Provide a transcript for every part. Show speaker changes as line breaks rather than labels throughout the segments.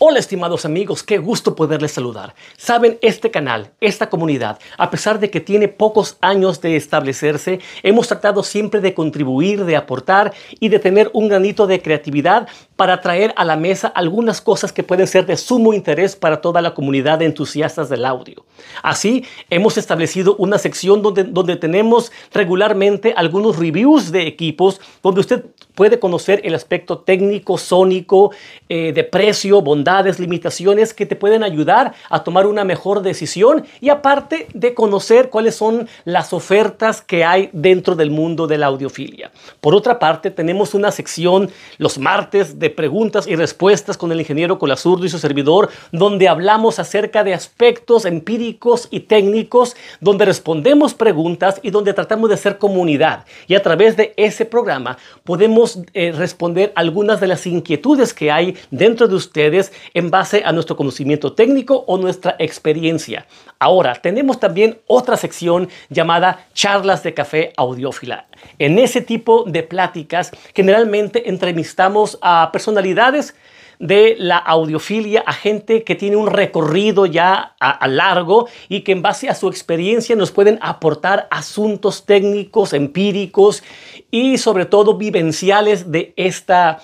Hola estimados amigos, qué gusto poderles saludar. Saben, este canal, esta comunidad, a pesar de que tiene pocos años de establecerse, hemos tratado siempre de contribuir, de aportar y de tener un granito de creatividad para traer a la mesa algunas cosas que pueden ser de sumo interés para toda la comunidad de entusiastas del audio. Así, hemos establecido una sección donde, donde tenemos regularmente algunos reviews de equipos donde usted puede conocer el aspecto técnico, sónico, eh, de precio, bondades, limitaciones que te pueden ayudar a tomar una mejor decisión y aparte de conocer cuáles son las ofertas que hay dentro del mundo de la audiofilia. Por otra parte, tenemos una sección los martes de preguntas y respuestas con el ingeniero Colazurdo y su servidor, donde hablamos acerca de aspectos empíricos y técnicos, donde respondemos preguntas y donde tratamos de hacer comunidad. Y a través de ese programa podemos eh, responder algunas de las inquietudes que hay dentro de ustedes en base a nuestro conocimiento técnico o nuestra experiencia. Ahora, tenemos también otra sección llamada charlas de café audiófila. En ese tipo de pláticas, generalmente entrevistamos a personas personalidades de la audiofilia a gente que tiene un recorrido ya a, largo y que en base a su experiencia nos pueden aportar asuntos técnicos, empíricos y sobre todo vivenciales de esta,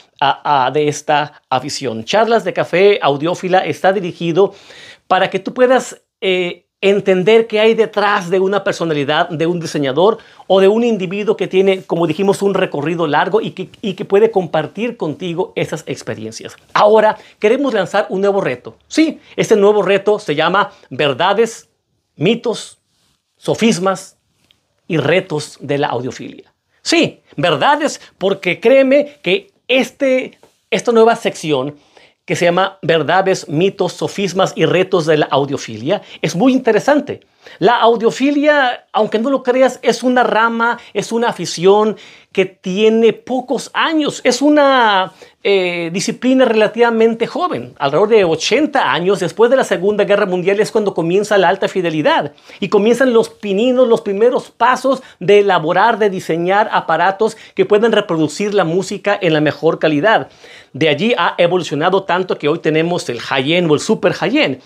de esta afición. Charlas de Café Audiófila está dirigido para que tú puedas eh, entender qué hay detrás de una personalidad, de un diseñador o de un individuo que tiene, como dijimos, un recorrido largo y que, puede compartir contigo esas experiencias. Ahora queremos lanzar un nuevo reto. Sí, este nuevo reto se llama verdades, mitos, sofismas y retos de la audiofilia. Sí, verdades, porque créeme que este, esta nueva sección que se llama Verdades, mitos, sofismas y retos de la audiofilia. Es muy interesante. La audiofilia, aunque no lo creas, es una rama, es una afición, que tiene pocos años. Es una eh, disciplina relativamente joven. Alrededor de 80 años después de la Segunda Guerra Mundial es cuando comienza la alta fidelidad y comienzan los pininos, los primeros pasos de elaborar, de diseñar aparatos que puedan reproducir la música en la mejor calidad. De allí ha evolucionado tanto que hoy tenemos el high-end o el super high-end.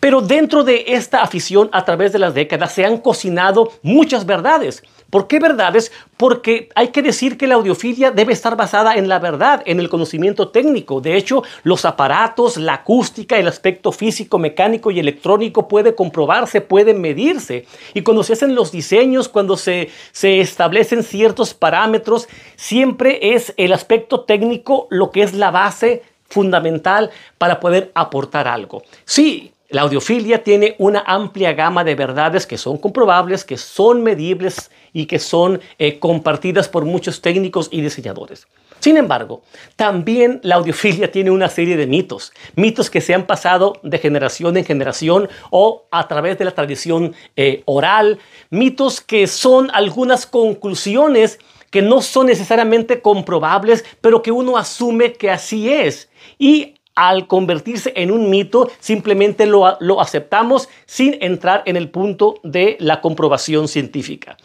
Pero dentro de esta afición a través de las décadas se han cocinado muchas verdades. ¿Por qué verdades? Porque hay que decir que la audiofilia debe estar basada en la verdad, en el conocimiento técnico. De hecho, los aparatos, la acústica, el aspecto físico, mecánico y electrónico puede comprobarse, puede medirse. Y cuando se hacen los diseños, cuando se, se establecen ciertos parámetros, siempre es el aspecto técnico lo que es la base fundamental para poder aportar algo. Sí, la audiofilia tiene una amplia gama de verdades que son comprobables, que son medibles y que son eh, compartidas por muchos técnicos y diseñadores. Sin embargo, también la audiofilia tiene una serie de mitos, mitos que se han pasado de generación en generación o a través de la tradición eh, oral, mitos que son algunas conclusiones que no son necesariamente comprobables, pero que uno asume que así es. Y al convertirse en un mito, simplemente lo, aceptamos sin entrar en el punto de la comprobación científica.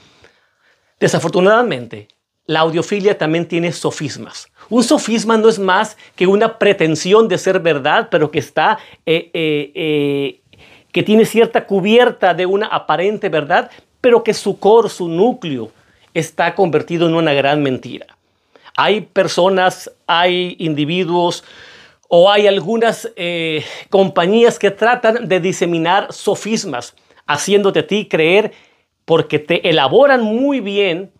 Desafortunadamente, la audiofilia también tiene sofismas. Un sofisma no es más que una pretensión de ser verdad, pero que está eh, eh, eh, que tiene cierta cubierta de una aparente verdad, pero que su cor su núcleo, está convertido en una gran mentira. Hay personas, hay individuos o hay algunas eh, compañías que tratan de diseminar sofismas, haciéndote a ti creer porque te elaboran muy bien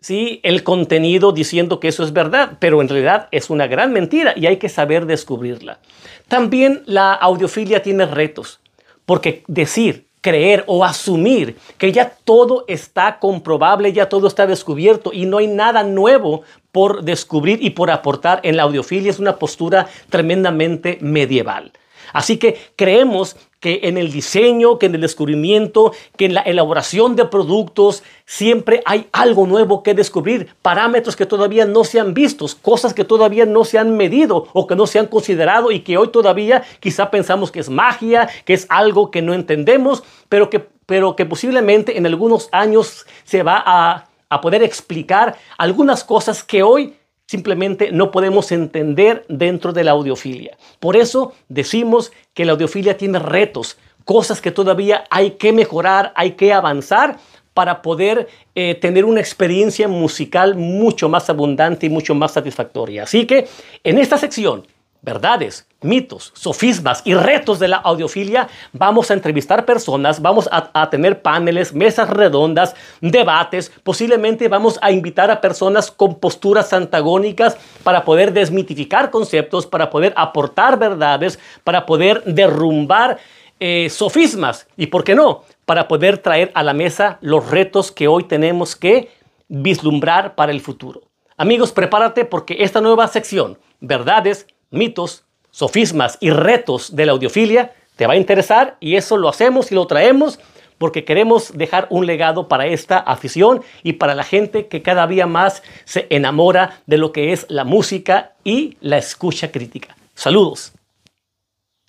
¿sí? el contenido diciendo que eso es verdad, pero en realidad es una gran mentira y hay que saber descubrirla. También la audiofilia tiene retos, porque decir creer o asumir que ya todo está comprobable, ya todo está descubierto y no hay nada nuevo por descubrir y por aportar en la audiofilia es una postura tremendamente medieval. Así que creemos que en el diseño, que en el descubrimiento, que en la elaboración de productos, siempre hay algo nuevo que descubrir, parámetros que todavía no se han visto, cosas que todavía no se han medido o que no se han considerado y que hoy todavía quizá pensamos que es magia, que es algo que no entendemos, pero que, pero que posiblemente en algunos años se va a, a poder explicar algunas cosas que hoy simplemente no podemos entender dentro de la audiofilia. Por eso decimos que la audiofilia tiene retos, cosas que todavía hay que mejorar, hay que avanzar para poder eh, tener una experiencia musical mucho más abundante y mucho más satisfactoria. Así que en esta sección, verdades, mitos, sofismas y retos de la audiofilia, vamos a entrevistar personas, vamos a, tener paneles, mesas redondas, debates, posiblemente vamos a invitar a personas con posturas antagónicas para poder desmitificar conceptos, para poder aportar verdades, para poder derrumbar eh, sofismas y, ¿por qué no?, para poder traer a la mesa los retos que hoy tenemos que vislumbrar para el futuro. Amigos, prepárate porque esta nueva sección, verdades, mitos, sofismas y retos de la audiofilia, te va a interesar y eso lo hacemos y lo traemos porque queremos dejar un legado para esta afición y para la gente que cada día más se enamora de lo que es la música y la escucha crítica. Saludos.